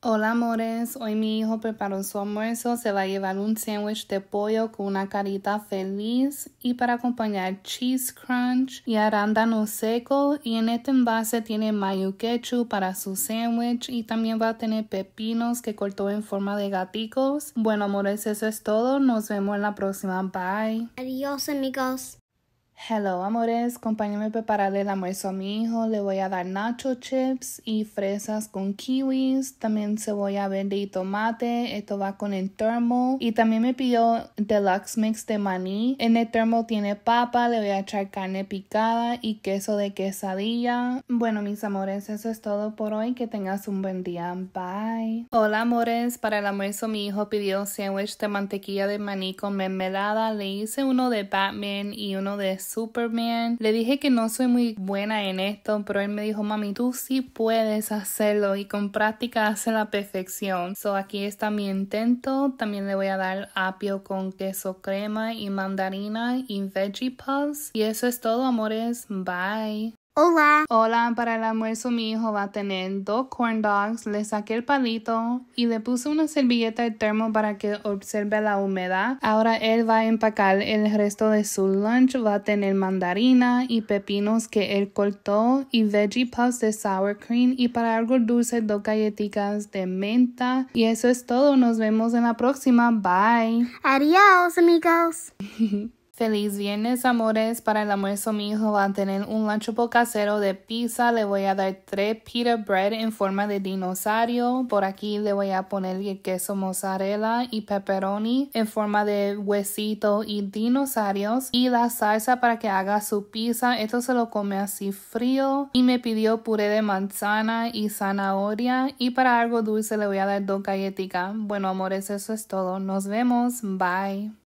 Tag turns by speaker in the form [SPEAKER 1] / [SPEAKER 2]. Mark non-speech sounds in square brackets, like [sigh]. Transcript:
[SPEAKER 1] Hola amores, hoy mi hijo preparó su almuerzo, se va a llevar un sándwich de pollo con una carita feliz y para acompañar cheese crunch y arándano seco y en este envase tiene mayo ketchup para su sándwich y también va a tener pepinos que cortó en forma de gaticos. Bueno amores, eso es todo, nos vemos en la próxima, bye. Adiós amigos. Hello amores, compáñame a preparar el almuerzo a mi hijo. Le voy a dar nacho chips y fresas con kiwis. También se a verde y tomate. Esto va con el termo. Y también me pidió deluxe mix de maní. En el termo tiene papa. Le voy a echar carne picada y queso de quesadilla. Bueno mis amores, eso es todo por hoy. Que tengas un buen día. Bye. Hola amores, para el almuerzo mi hijo pidió sándwich de mantequilla de maní con mermelada. Le hice uno de Batman y uno de Superman. Le dije que no soy muy buena en esto, pero él me dijo, mami, tú sí puedes hacerlo y con práctica hace la perfección. So aquí está mi intento. También le voy a dar apio con queso crema y mandarina y veggie Y eso es todo, amores. Bye. Hola. Hola, para el almuerzo mi hijo va a tener dos corn dogs, le saqué el palito y le puse una servilleta de termo para que observe la humedad. Ahora él va a empacar el resto de su lunch, va a tener mandarina y pepinos que él cortó y veggie puffs de sour cream y para algo dulce dos galletitas de menta. Y eso es todo, nos vemos en la próxima, bye. Adiós amigos. [laughs] Feliz viernes, amores. Para el almuerzo, mi hijo va a tener un lanchopo casero de pizza. Le voy a dar tres pita bread en forma de dinosaurio. Por aquí le voy a poner queso mozzarella y pepperoni en forma de huesito y dinosaurios. Y la salsa para que haga su pizza. Esto se lo come así frío. Y me pidió puré de manzana y zanahoria. Y para algo dulce le voy a dar dos galletitas. Bueno, amores, eso es todo. Nos vemos. Bye.